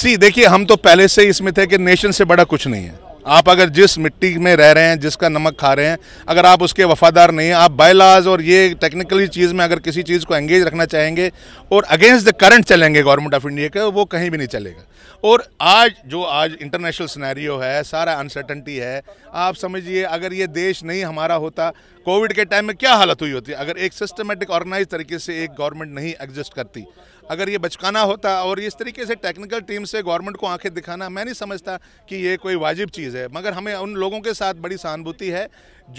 सी देखिए हम तो पहले से ही इसमें थे कि नेशन से बड़ा कुछ नहीं है आप अगर जिस मिट्टी में रह रहे हैं जिसका नमक खा रहे हैं अगर आप उसके वफादार नहीं हैं आप बायलाज और ये टेक्निकली चीज़ में अगर किसी चीज़ को एंगेज रखना चाहेंगे और अगेंस्ट द करंट चलेंगे गवर्नमेंट ऑफ इंडिया के वो कहीं भी नहीं चलेगा और आज जो आज इंटरनेशनल सिनेरियो है सारा अनसर्टनटी है आप समझिए अगर ये देश नहीं हमारा होता कोविड के टाइम में क्या हालत हुई होती अगर एक सिस्टमेटिक ऑर्गेनाइज तरीके से एक गवर्नमेंट नहीं एग्जिस्ट करती अगर ये बचकाना होता और इस तरीके से टेक्निकल टीम से गवर्नमेंट को आंखें दिखाना मैं नहीं समझता कि ये कोई वाजिब चीज़ है मगर हमें उन लोगों के साथ बड़ी सहानुभूति है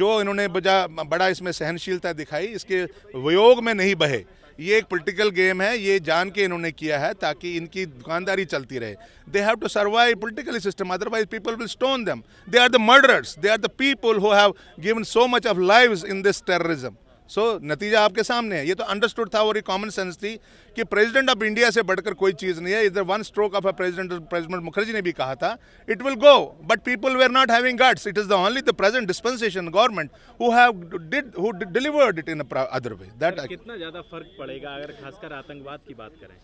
जो इन्होंने बड़ा इसमें सहनशीलता दिखाई इसके वियोग में नहीं बहे ये एक पोलिटिकल गेम है ये जान के इन्होंने किया है ताकि इनकी दुकानदारी चलती रहे they have to survive political system otherwise people will stone them they are the murderers they are the people who have given so much of live in this terrorism so so, नतीजा आपके सामने है ये तो understood था और ये common sense थी कि प्रेसिडेंट ऑफ इंडिया से बढ़कर कोई चीज़ नहीं है इधर one stroke of a president president Mukherjee ने भी कहा था it will go but people were not having guts it is the only the present dispensation government who have did who delivered it in other way that कितना ज़्यादा फर्क पड़ेगा अगर खासकर आतंकवाद की बात करें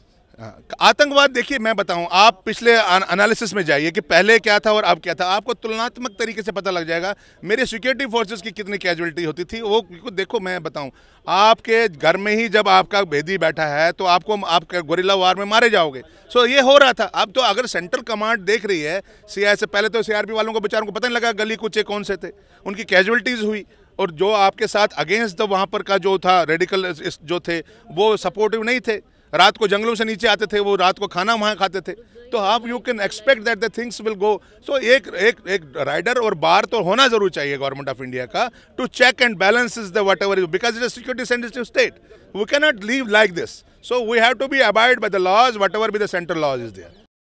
आतंकवाद देखिए मैं बताऊं आप पिछले एनालिसिस में जाइए कि पहले क्या था और अब क्या था आपको तुलनात्मक तरीके से पता लग जाएगा मेरे सिक्योरिटी फोर्सेस की कितनी कैजुअलिटी होती थी वो देखो मैं बताऊं आपके घर में ही जब आपका भेदी बैठा है तो आपको आप गोरिल्ला वार में मारे जाओगे सो ये हो रहा था अब तो अगर सेंट्रल कमांड देख रही है सी से पहले तो सी वालों को बेचारों को पता नहीं लगा गली कुचे कौन से थे उनकी कैजुअलिटीज़ हुई और जो आपके साथ अगेंस्ट द वहाँ पर का जो था रेडिकल जो थे वो सपोर्टिव नहीं थे रात को जंगलों से नीचे आते थे वो रात को खाना वहाँ खाते थे तो आप you can expect that the things will go so एक एक एक राइडर और बार तो होना जरूर चाहिए गवर्नमेंट ऑफ इंडिया का to check and balance is the whatever because it is security sensitive state we cannot leave like this so we have to be abide by the laws whatever be the central laws is there